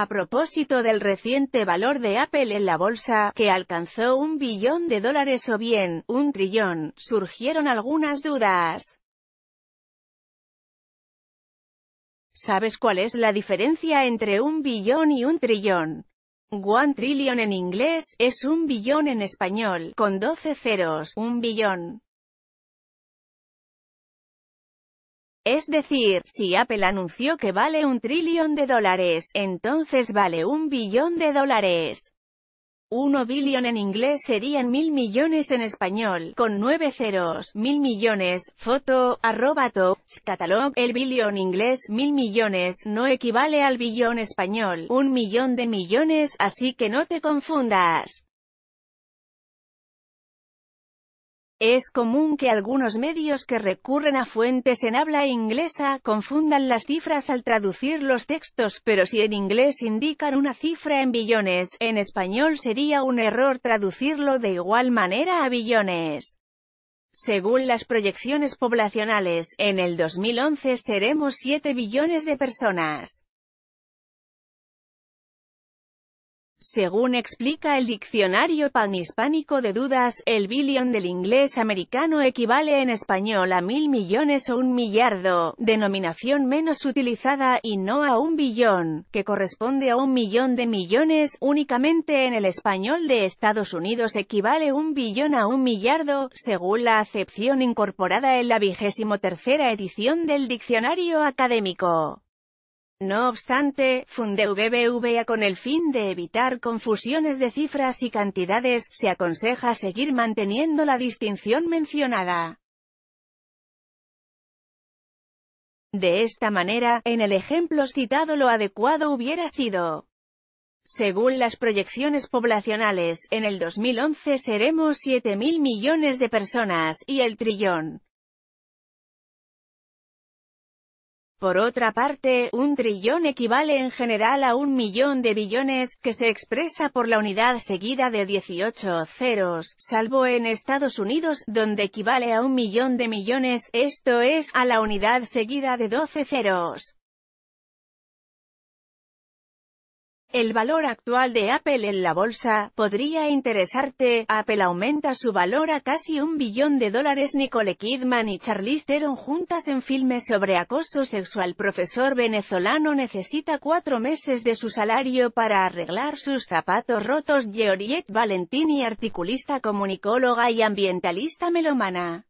A propósito del reciente valor de Apple en la bolsa, que alcanzó un billón de dólares o bien, un trillón, surgieron algunas dudas. ¿Sabes cuál es la diferencia entre un billón y un trillón? One trillion en inglés, es un billón en español, con 12 ceros, un billón. Es decir, si Apple anunció que vale un trillón de dólares, entonces vale un billón de dólares. Uno billón en inglés serían mil millones en español, con nueve ceros, mil millones, foto, arroba top, catalog, el billón inglés, mil millones, no equivale al billón español, un millón de millones, así que no te confundas. Es común que algunos medios que recurren a fuentes en habla inglesa confundan las cifras al traducir los textos, pero si en inglés indican una cifra en billones, en español sería un error traducirlo de igual manera a billones. Según las proyecciones poblacionales, en el 2011 seremos 7 billones de personas. Según explica el diccionario panhispánico de dudas, el billón del inglés americano equivale en español a mil millones o un millardo, denominación menos utilizada, y no a un billón, que corresponde a un millón de millones, únicamente en el español de Estados Unidos equivale un billón a un millardo, según la acepción incorporada en la vigésimo tercera edición del diccionario académico. No obstante, VBVA con el fin de evitar confusiones de cifras y cantidades, se aconseja seguir manteniendo la distinción mencionada. De esta manera, en el ejemplo citado lo adecuado hubiera sido. Según las proyecciones poblacionales, en el 2011 seremos 7.000 millones de personas, y el trillón, Por otra parte, un trillón equivale en general a un millón de billones, que se expresa por la unidad seguida de 18 ceros, salvo en Estados Unidos, donde equivale a un millón de millones, esto es, a la unidad seguida de 12 ceros. El valor actual de Apple en la bolsa, podría interesarte, Apple aumenta su valor a casi un billón de dólares Nicole Kidman y Charlize Theron juntas en filmes sobre acoso sexual Profesor venezolano necesita cuatro meses de su salario para arreglar sus zapatos rotos Georgette Valentini articulista comunicóloga y ambientalista melomana